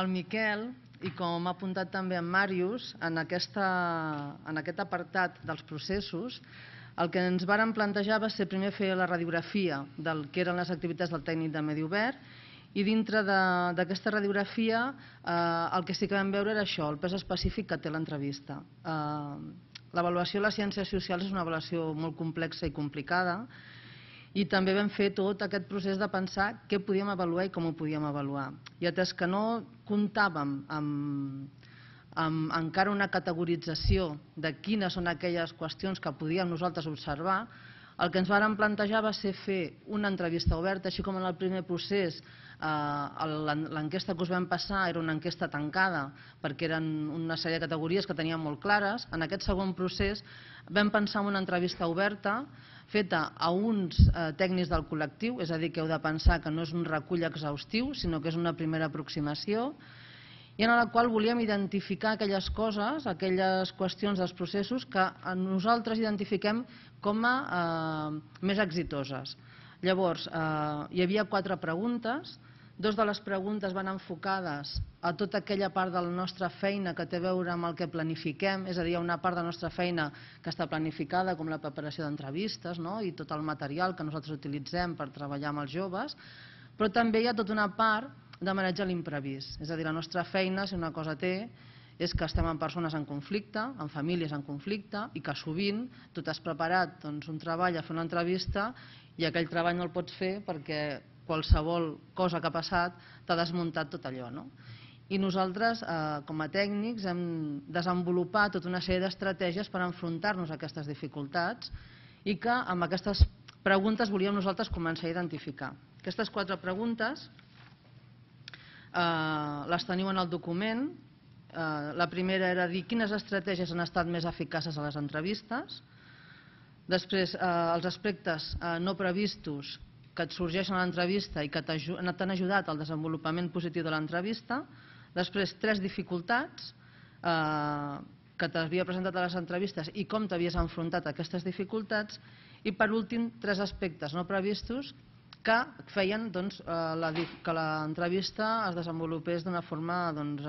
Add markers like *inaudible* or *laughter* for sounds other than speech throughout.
El Miquel, i com ha apuntat també en Màrius, en, aquesta, en aquest apartat dels processos, el que ens varen plantejar va ser primer fer la radiografia del que eren les activitats del tècnic de medi obert i dintre d'aquesta radiografia eh, el que sí que vam veure era això, el pes específic que té l'entrevista. Eh, L'avaluació de les ciències socials és una avaluació molt complexa i complicada i també vam fer tot aquest procés de pensar què podíem avaluar i com ho podíem avaluar. I atès que no comptàvem amb, amb encara una categorització de quines són aquelles qüestions que podíem nosaltres observar, el que ens varen plantejar va ser fer una entrevista oberta, així com en el primer procés eh, l'enquesta que us vam passar era una enquesta tancada perquè eren una sèrie de categories que teníem molt clares. En aquest segon procés vam pensar en una entrevista oberta feta a uns eh, tècnics del col·lectiu, és a dir, que heu de pensar que no és un recull exhaustiu, sinó que és una primera aproximació, i en la qual volíem identificar aquelles coses, aquelles qüestions dels processos que nosaltres identifiquem com a eh, més exitoses. Llavors, eh, hi havia quatre preguntes, dos de les preguntes van enfocades a tota aquella part de la nostra feina que té a veure amb el que planifiquem, és a dir, una part de la nostra feina que està planificada, com la preparació d'entrevistes no? i tot el material que nosaltres utilitzem per treballar amb els joves, però també hi ha tota una part de manejar l'imprevist. És a dir, la nostra feina, si una cosa té, és que estem amb persones en conflicte, en famílies en conflicte, i que sovint tu t'has preparat doncs, un treball a fer una entrevista i aquell treball no el pots fer perquè qualsevol cosa que ha passat t'ha desmuntat tot allò. No? I nosaltres, eh, com a tècnics, hem desenvolupat tota una sèrie d'estratègies per enfrontar-nos a aquestes dificultats i que amb aquestes preguntes volíem nosaltres començar a identificar. Aquestes quatre preguntes Eh, les teniu en el document. Eh, la primera era dir quines estratègies han estat més eficaces a les entrevistes. Després, eh, els aspectes no previstos que et sorgeixen a l'entrevista i que t'han ajudat al desenvolupament positiu de l'entrevista. Després, tres dificultats eh, que t'havia presentat a les entrevistes i com t'havies enfrontat a aquestes dificultats. I per últim, tres aspectes no previstos que feien doncs, eh, la, que l'entrevista es desenvolupés d'una forma doncs,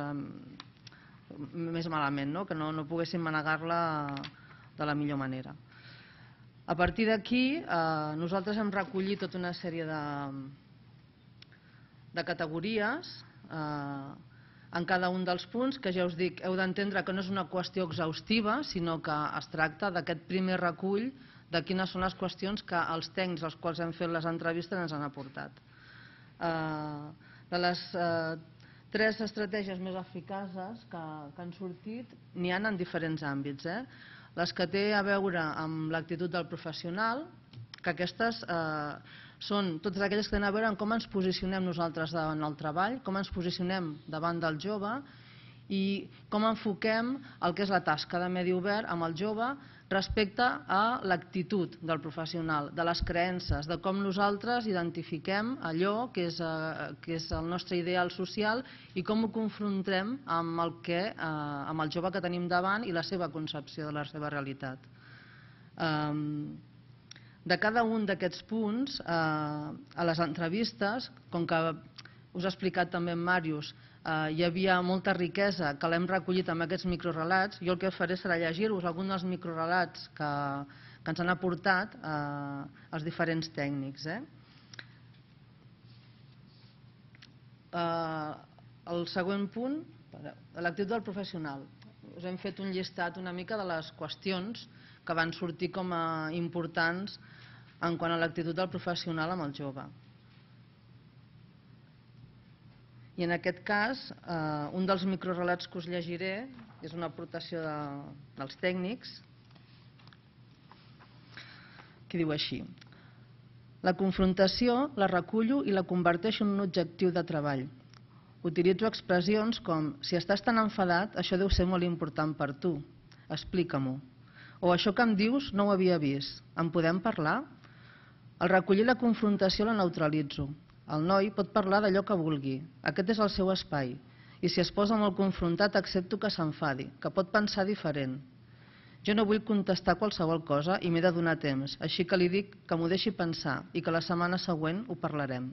més malament, no? que no, no poguessin manegar-la de la millor manera. A partir d'aquí, eh, nosaltres hem recollit tota una sèrie de, de categories eh, en cada un dels punts, que ja us dic, heu d'entendre que no és una qüestió exhaustiva, sinó que es tracta d'aquest primer recull de quines són les qüestions que els tècnics als quals hem fet les entrevistes ens han aportat. Eh, de les eh, tres estratègies més eficaces que, que han sortit, n'hi han en diferents àmbits. Eh? Les que té a veure amb l'actitud del professional, que aquestes eh, són totes aquelles que tenen a veure amb com ens posicionem nosaltres davant el treball, com ens posicionem davant del jove i com enfoquem el que és la tasca de medi obert amb el jove respecte a l'actitud del professional, de les creences, de com nosaltres identifiquem allò que és, eh, que és el nostre ideal social i com ho confrontem amb el, que, eh, amb el jove que tenim davant i la seva concepció de la seva realitat. Eh, de cada un d'aquests punts, eh, a les entrevistes, com que us ha explicat també en Màrius, eh, hi havia molta riquesa que l'hem recollit amb aquests microrelats. Jo el que faré serà llegir-vos alguns dels microrelats que, que ens han aportat eh, els diferents tècnics. Eh? Eh, el següent punt, l'actitud del professional. Us hem fet un llistat una mica de les qüestions que van sortir com a importants en quant a l'actitud del professional amb el jove. I en aquest cas, eh, un dels microrelats que us llegiré és una aportació de, dels tècnics, que diu així. La confrontació la recullo i la converteixo en un objectiu de treball. Utilitzo expressions com si estàs tan enfadat, això deu ser molt important per tu, explica-m'ho. O això que em dius no ho havia vist, en podem parlar? Al recollir la confrontació la neutralitzo, el noi pot parlar d'allò que vulgui. Aquest és el seu espai. I si es posa molt confrontat, accepto que s'enfadi, que pot pensar diferent. Jo no vull contestar qualsevol cosa i m'he de donar temps, així que li dic que m'ho deixi pensar i que la setmana següent ho parlarem.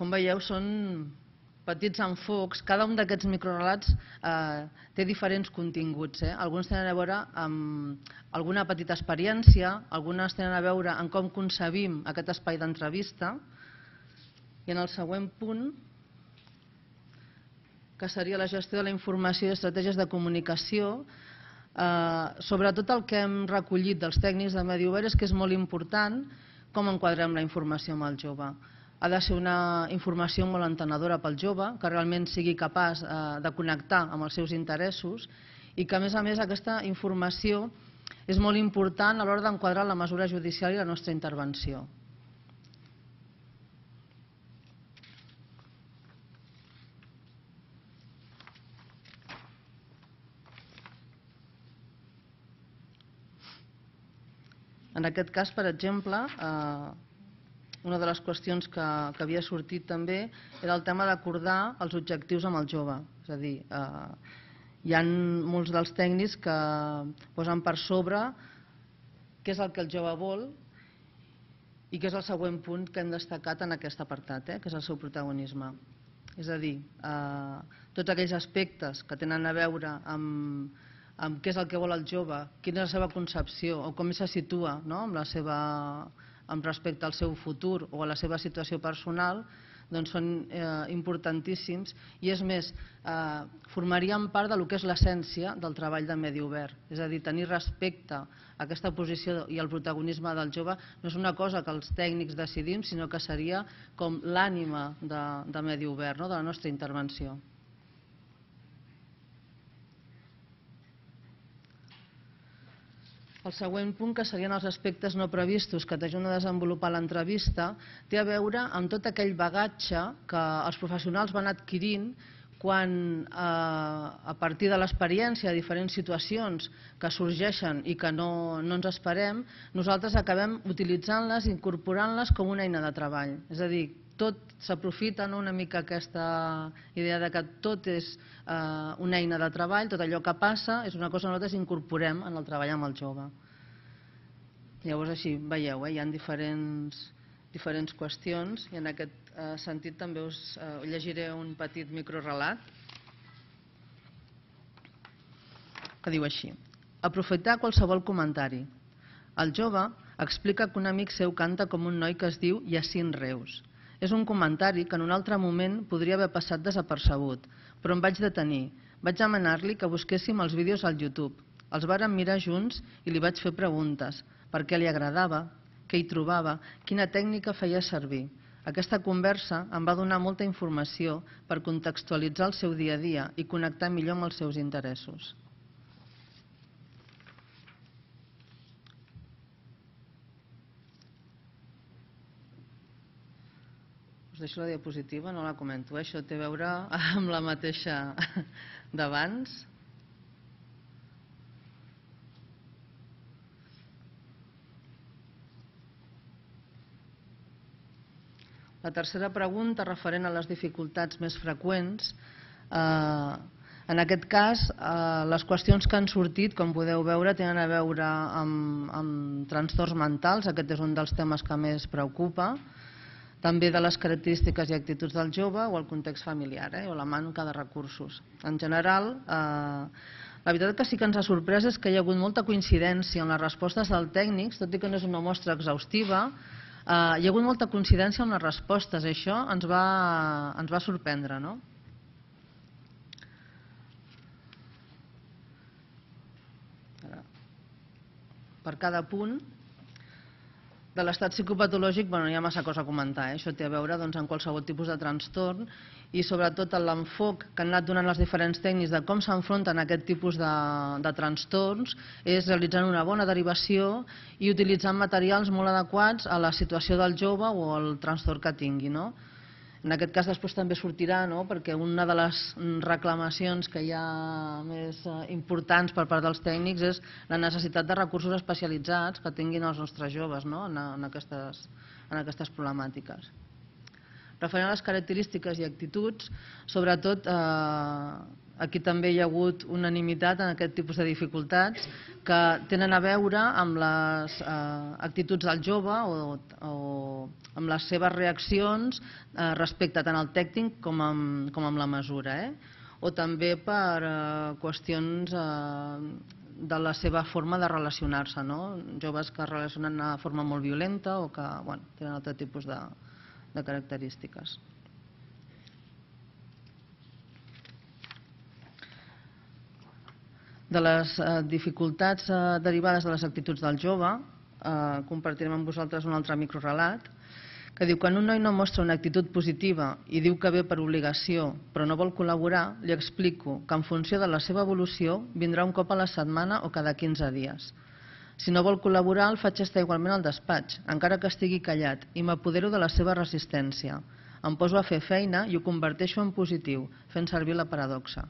Com veieu, són petits enfocs, cada un d'aquests microrelats eh, té diferents continguts. Eh? Alguns tenen a veure amb alguna petita experiència, algunes tenen a veure amb com concebim aquest espai d'entrevista, i en el següent punt, que seria la gestió de la informació i estratègies de comunicació, eh, sobretot el que hem recollit dels tècnics de Medi Obert és que és molt important com enquadrem la informació amb el jove ha de ser una informació molt entenedora pel jove, que realment sigui capaç eh, de connectar amb els seus interessos i que, a més a més, aquesta informació és molt important a l'hora d'enquadrar la mesura judicial i la nostra intervenció. En aquest cas, per exemple, eh, una de les qüestions que, que havia sortit també era el tema d'acordar els objectius amb el jove. És a dir, eh, hi ha molts dels tècnics que posen per sobre què és el que el jove vol i què és el següent punt que hem destacat en aquest apartat, eh, que és el seu protagonisme. És a dir, eh, tots aquells aspectes que tenen a veure amb, amb què és el que vol el jove, quina és la seva concepció o com se situa no? amb, la seva, amb respecte al seu futur o a la seva situació personal doncs són eh, importantíssims i és més, eh, formarien part del que és l'essència del treball de medi obert. És a dir, tenir respecte a aquesta posició i al protagonisme del jove no és una cosa que els tècnics decidim, sinó que seria com l'ànima de, de medi obert, no? de la nostra intervenció. El següent punt, que serien els aspectes no previstos que t'ajuden a desenvolupar l'entrevista, té a veure amb tot aquell bagatge que els professionals van adquirint quan eh, a partir de l'experiència de diferents situacions que sorgeixen i que no, no ens esperem, nosaltres acabem utilitzant-les, incorporant-les com una eina de treball. És a dir, tot s'aprofiten una mica aquesta idea de que tot és eh, una eina de treball, tot allò que passa és una cosa que nosaltres incorporem en el treball amb el jove. Llavors així veieu, eh, hi ha diferents, diferents qüestions i en aquest eh, sentit també us eh, llegiré un petit microrelat que diu així. Aprofitar qualsevol comentari. El jove explica que un amic seu canta com un noi que es diu Jacint Reus és un comentari que en un altre moment podria haver passat desapercebut, però em vaig detenir. Vaig demanar-li que busquéssim els vídeos al YouTube. Els vàrem mirar junts i li vaig fer preguntes. Per què li agradava? Què hi trobava? Quina tècnica feia servir? Aquesta conversa em va donar molta informació per contextualitzar el seu dia a dia i connectar millor amb els seus interessos. us deixo la diapositiva, no la comento. Eh? Això té a veure *laughs* amb la mateixa d'abans. La tercera pregunta, referent a les dificultats més freqüents, eh, en aquest cas, eh, les qüestions que han sortit, com podeu veure, tenen a veure amb, amb trastorns mentals, aquest és un dels temes que més preocupa, també de les característiques i actituds del jove o el context familiar eh, o la manca de recursos. En general, eh, la veritat que sí que ens ha sorprès és que hi ha hagut molta coincidència en les respostes del tècnic, tot i que no és una mostra exhaustiva, eh, hi ha hagut molta coincidència en les respostes, i això ens va, ens va sorprendre. No? Per cada punt de l'estat psicopatològic, bueno, hi ha massa cosa a comentar, eh? això té a veure doncs, amb qualsevol tipus de trastorn i sobretot l'enfoc que han anat donant les diferents tècnics de com s'enfronten aquest tipus de, de trastorns és realitzant una bona derivació i utilitzant materials molt adequats a la situació del jove o al trastorn que tingui. No? En aquest cas després també sortirà, no? perquè una de les mm, reclamacions que hi ha més eh, importants per part dels tècnics és la necessitat de recursos especialitzats que tinguin els nostres joves no? en, en, aquestes, en aquestes problemàtiques. Referent a les característiques i actituds, sobretot eh, Aquí també hi ha hagut unanimitat en aquest tipus de dificultats que tenen a veure amb les eh, actituds del jove o, o amb les seves reaccions eh, respecte tant al tècnic com amb, com amb la mesura. Eh? O també per eh, qüestions eh, de la seva forma de relacionar-se, no? joves que es relacionen de forma molt violenta o que bueno, tenen altre tipus de, de característiques. de les eh, dificultats eh, derivades de les actituds del jove, eh, compartirem amb vosaltres un altre microrelat, que diu que quan un noi no mostra una actitud positiva i diu que ve per obligació però no vol col·laborar, li explico que en funció de la seva evolució vindrà un cop a la setmana o cada 15 dies. Si no vol col·laborar, el faig estar igualment al despatx, encara que estigui callat, i m'apodero de la seva resistència. Em poso a fer feina i ho converteixo en positiu, fent servir la paradoxa.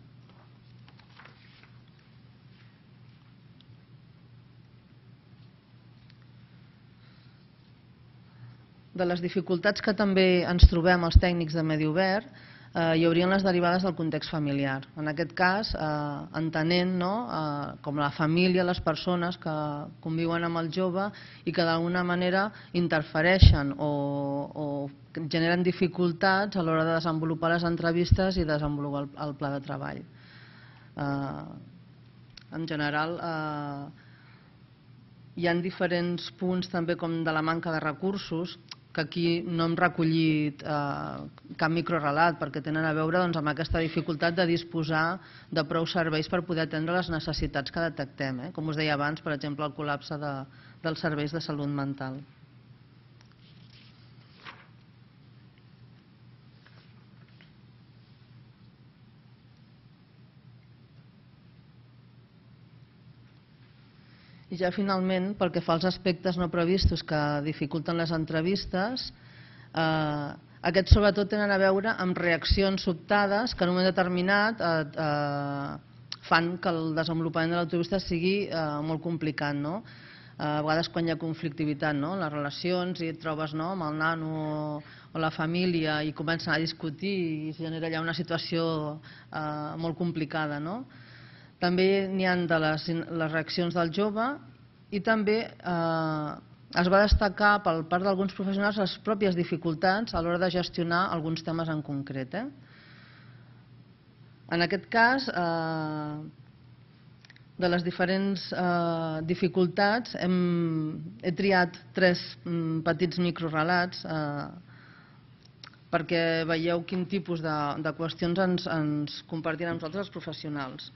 de les dificultats que també ens trobem els tècnics de medi obert eh, hi haurien les derivades del context familiar. En aquest cas, eh, entenent no, eh, com la família, les persones que conviuen amb el jove i que d'alguna manera interfereixen o, o generen dificultats a l'hora de desenvolupar les entrevistes i desenvolupar el, pla de treball. Eh, en general, eh, hi ha diferents punts també com de la manca de recursos que aquí no hem recollit eh, cap microrelat perquè tenen a veure doncs, amb aquesta dificultat de disposar de prou serveis per poder atendre les necessitats que detectem, eh? com us deia abans, per exemple, el col·lapse de, dels serveis de salut mental. ja finalment, pel que fa als aspectes no previstos que dificulten les entrevistes, eh, aquests sobretot tenen a veure amb reaccions sobtades que en un moment determinat eh, eh, fan que el desenvolupament de l'autovista sigui eh, molt complicat. No? Eh, a vegades quan hi ha conflictivitat, no? les relacions i et trobes no? amb el nano o la família i comencen a discutir i es genera allà una situació eh, molt complicada. No? També n'hi ha de les, les reaccions del jove i també eh, es va destacar per part d'alguns professionals les pròpies dificultats a l'hora de gestionar alguns temes en concret. Eh? En aquest cas, eh, de les diferents eh, dificultats, hem, he triat tres mm, petits microrelats eh, perquè veieu quin tipus de, de qüestions ens, ens compartien amb nosaltres els professionals.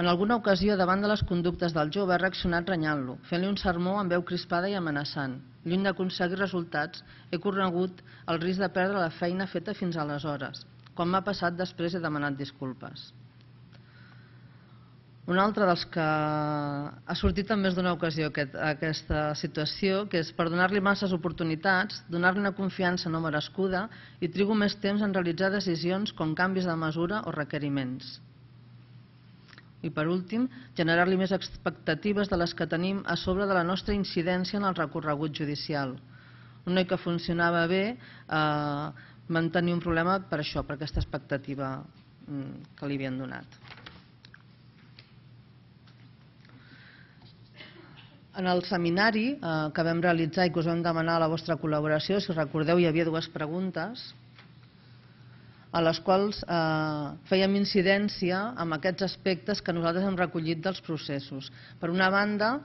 En alguna ocasió, davant de les conductes del jove, ha reaccionat renyant-lo, fent-li un sermó amb veu crispada i amenaçant. Lluny d'aconseguir resultats, he corregut el risc de perdre la feina feta fins aleshores. Quan m'ha passat després he demanat disculpes. Un altre dels que ha sortit en més d'una ocasió aquesta situació, que és per donar-li masses oportunitats, donar-li una confiança no merescuda i trigo més temps en realitzar decisions com canvis de mesura o requeriments. I per últim, generar-li més expectatives de les que tenim a sobre de la nostra incidència en el recorregut judicial. Un noi que funcionava bé eh, van tenir un problema per això, per aquesta expectativa mm, que li havien donat. En el seminari eh, que vam realitzar i que us vam demanar la vostra col·laboració, si recordeu hi havia dues preguntes, a les quals eh, fèiem incidència amb aquests aspectes que nosaltres hem recollit dels processos. Per una banda,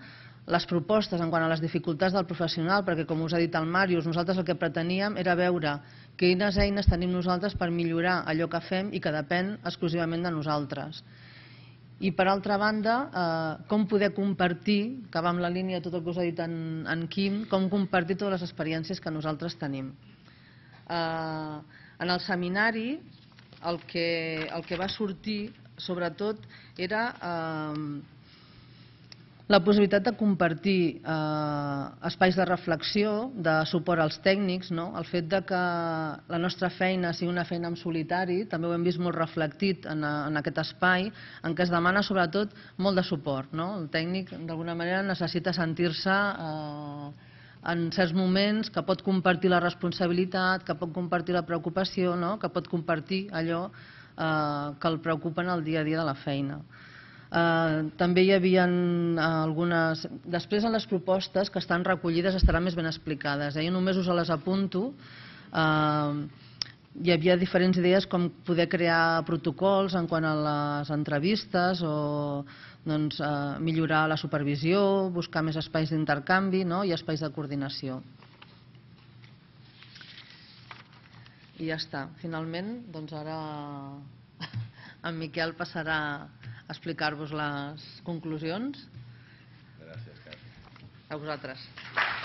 les propostes en quant a les dificultats del professional, perquè com us ha dit el Màrius, nosaltres el que preteníem era veure quines eines tenim nosaltres per millorar allò que fem i que depèn exclusivament de nosaltres. I per altra banda, eh, com poder compartir, que va amb la línia tot el que us ha dit en, Quim, com compartir totes les experiències que nosaltres tenim. Eh, en el seminari el que, el que va sortir, sobretot, era eh, la possibilitat de compartir eh, espais de reflexió, de suport als tècnics, no? el fet de que la nostra feina sigui una feina en solitari, també ho hem vist molt reflectit en, en aquest espai, en què es demana sobretot molt de suport. No? El tècnic d'alguna manera necessita sentir-se eh, en certs moments, que pot compartir la responsabilitat, que pot compartir la preocupació, no? que pot compartir allò eh, que el preocupa en el dia a dia de la feina. Eh, també hi havia eh, algunes... Després en les propostes que estan recollides estaran més ben explicades. Eh? Jo només us les apunto. Eh, hi havia diferents idees com poder crear protocols en quant a les entrevistes o doncs, eh, millorar la supervisió, buscar més espais d'intercanvi no? i espais de coordinació. I ja està. Finalment, doncs ara *laughs* en Miquel passarà a explicar-vos les conclusions. Gràcies, Carles. A vosaltres.